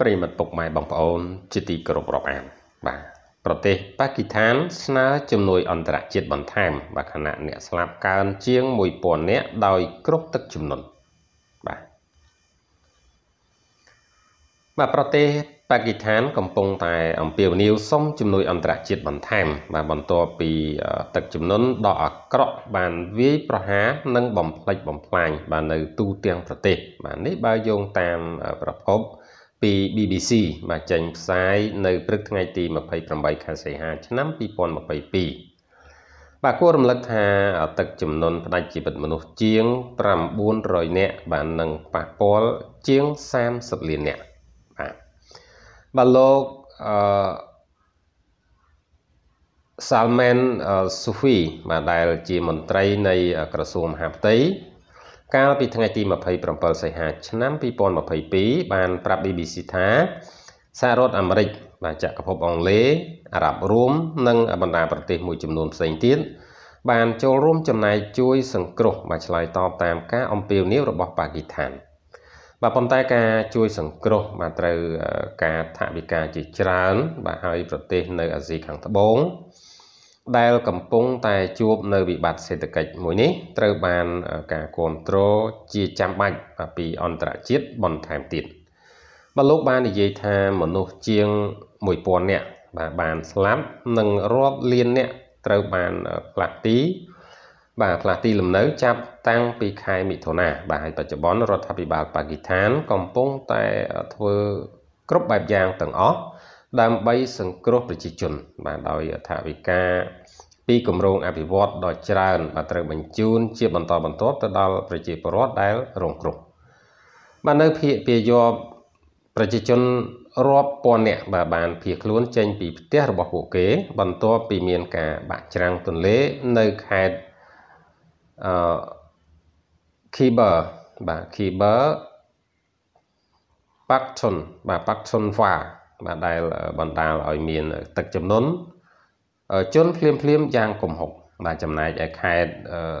ប្រិមត្តពុកម៉ែបងប្អូន ជាទីគោរពរាប់អាន បាទប្រទេសប៉ាគីស្ថានស្នើជំនួយអន្តរជាតិបន្ថែមបាទខណៈអ្នកស្លាប់កើនជាង1000នាក់ដោយគ្រោះទឹកជំនន់បាទបាទប្រទេសប៉ាគីស្ថាន កំពុងតែអំពាវនាវសុំជំនួយ អន្តរជាតិបន្ថែមបាទបន្ទាប់ពីទឹកជំនន់ដ៏អាក្រក់បានវាយប្រហារនិងបំផ្លិចបំផ្លាញបាទនៅទូទាំងប្រទេស បាទនេះបើយោងតាមប្រភពពី BBC បាទចេញផ្សាយនៅព្រឹកថ្ងៃទី28ខែសីហា ឆ្នាំ2022បាទគួររំលឹកថាទឹកចំនួនផ្ដាច់ជីវិតមនុស្សជាង900នាក់បាននឹងប៉ះពាល់ជាង30លាននាក់បាទបាទលោកអឺ Salman Sufi បាទដែលជាមន្ត្រីនៃក្រសួងមហាផ្ទៃកាលពីថ្ងៃទី27សីហាឆ្នាំ2022បានប្រាប់ BBC ថាសហរដ្ឋអាមេរិក បានចាក់កភពអង់គ្លេសអារ៉ាប់រួមនិងបណ្ដាប្រទេសមួយចំនួនផ្សេងទៀតបានចូលរួមចំណាយជួយសង្គ្រោះបាទឆ្លើយតបតាមការអំពាវនាវរបស់ប៉ាគីស្ថាន បាទប៉ុន្តែការជួយសង្គ្រោះបាទត្រូវការថវិកាជាច្រើន បាទហើយប្រទេសនៅអាស៊ីខាងត្បូងដែលកំពុង តែជួប នៅវិបត្តិសេដ្ឋកិច្ចមួយនេះត្រូវបានការគ្រប់គ្រងជាចាំបាច់ពីអន្តរជាតិបន្ថែមទៀតបាទលោកបាននិយាយថាមនុស្សជាង1000នាក់បាទបានស្លាប់និងរាប់លាននាក់ត្រូវបានផ្លាស់ទី បាទផ្លាស់ទីលំនៅ ចាប់តាំងពីខែមិថុនាបាទហើយបច្ចុប្បន្នរដ្ឋាភិបាលប៉ាគីស្ថាន កំពុងតែធ្វើគ្រប់បែបយ៉ាងទាំងអស់ដើម្បីសង្គ្រោះប្រជាជន បាទដោយអធិវិការពីគម្រោងអភិវឌ្ឍដ៏ច្រើនបាទត្រូវបញ្ជូនជាបន្តបន្ទាប់ទៅដល់ប្រជាពលរដ្ឋដែលរងគ្រោះបាទនៅភូមិពាយប់ប្រជាជនរាប់ពាន់នាក់បាទបានភៀសខ្លួនចេញ ពីផ្ទះរបស់ពួកគេបន្ទាប់ពីមានការបាក់ច្រាំងទន្លេនៅខេត្តអឺ Khyber បាទ Khyber Pakhtunkhwa បាទ Pakhtunkhwa បាទដែលបណ្ដាលឲ្យមានទឹកជំនន់ជន់ភ្លាមភ្លាមយ៉ាងគំហុក បាទចំណែកឯខេត្តអឺ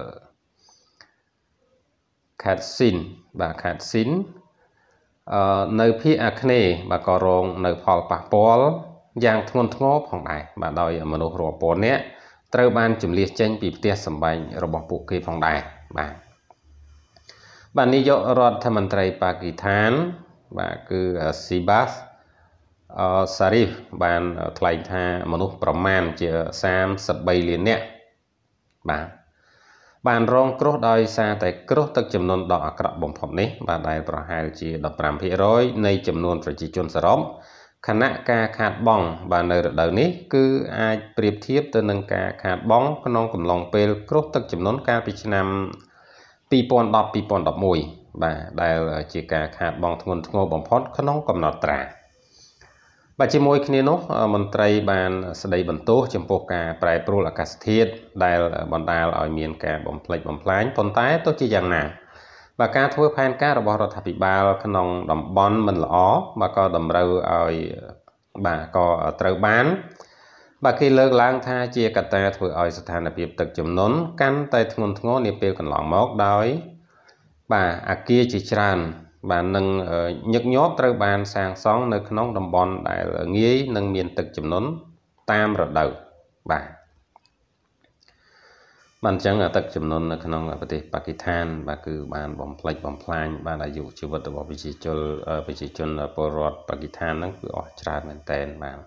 ខេត្តស៊ីនបាទខេត្តស៊ីនអឺនៅភូមិអាគ្នេយ៍បាទក៏រង នៅផលប៉ះពាល់យ៉ាងធ្ងន់ធ្ងរផងដែរបាទដោយមនុស្សរាប់ពាន់នាក់ត្រូវបានចម្លៀសចេញពីផ្ទះសម្បែងរបស់ពួកគេផងដែរបាទបាទនាយករដ្ឋមន្ត្រីប៉ាគីស្ថានបាទគឺស៊ីបាសសារីហ្វបានថ្លែងថាមនុស្សប្រមាណជា33លាននាក់បាទបានរងគ្រោះដោយសារតែគ្រោះទឹកចំនួនដ៏អាក្រក់បំផុតនេះ បាទដែលប្រហែលជា15%នៃចំនួនប្រជាជនសរុបខណៈការខាតបង់បាទនៅរដូវនេះគឺ អាចប្រៀបធៀបទៅនឹងការខាតបង់ក្នុងកំឡុងពេលគ្រោះទឹកចំនួនកាលពីឆ្នាំ2010 2011បាទដែល ជាការខាតបង់ធ្ងន់ធ្ងរបំផុត ក្នុងកំណត់ត្រា។បាទជាមួយគ្នានោះមន្ត្រីបានស្ដីបន្ទោសចំពោះការប្រែប្រួលអាកាសធាតុដែលបណ្ដាលឲ្យមានការបំផ្លិចបំផ្លាញប៉ុន្តែទោះជាយ៉ាងណា បាទការធ្វើផែនការរបស់រដ្ឋាភិបាល ក្នុងតំបន់មិនល្អបាទក៏តម្រូវឲ្យបាទក៏ត្រូវបានបាទគេលើកឡើងថាជាកត្តាធ្វើឲ្យស្ថានភាពទឹកជំនន់កាន់តែធ្ងន់ធ្ងរនាពេលកន្លងមកដោយបាទអាគារជាច្រើនបាននឹងញឹកញាប់ត្រូវបាន សាងសង់នៅក្នុងតំបន់ដែលងាយនឹងមាន ទឹកជំនន់តាមរដូវបាទបានអញ្ចឹងទឹកចំនួននៅក្នុងប្រទេសប៉ាគីស្ថានបាទគឺបានបំផ្លិចបំផ្លាញបានអាយុជីវិតរបស់ប្រជាជនប្រជាជនពលរដ្ឋប៉ាគីស្ថានហ្នឹងគឺអស់ច្រើនមែនតែនបាទ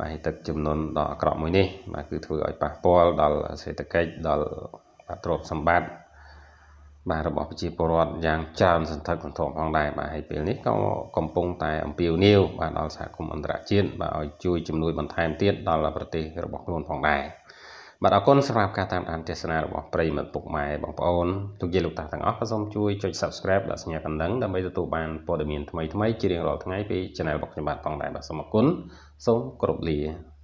បាទទឹកចំនួនដ៏អាក្រក់មួយនេះបាទគឺធ្វើឲ្យប៉ះពាល់ដល់សេដ្ឋកិច្ចដល់ទ្រព្យសម្បត្តិបាទរបស់ប្រជាពលរដ្ឋយ៉ាងច្រើនសន្ធឹកសន្ធាប់ផងដែរបាទហើយពេលនេះក៏កំពុងតែ អំពាវនាវបាទដល់សហគមន៍អន្តរជាតិបាទឲ្យជួយជំនួយបន្ថែមទៀតដល់ប្រទេសរបស់ខ្លួនផងដែរបាទអរគុណសម្រាប់ការតាមដានទស្សនារបស់ប្រិយមិត្តពុកម៉ែបងប្អូនលោកយាយលោកតាទាំងអស់ក៏សូមជួយចុច Subscribe ដាក់សញ្ញាកណ្ដឹងដើម្បីទទួលបានព័ត៌មានថ្មីៗជារៀងរាល់ថ្ងៃពី Channel របស់ខ្ញុំបាទផងដែរបាទសូមអរគុណសូមគោរពលា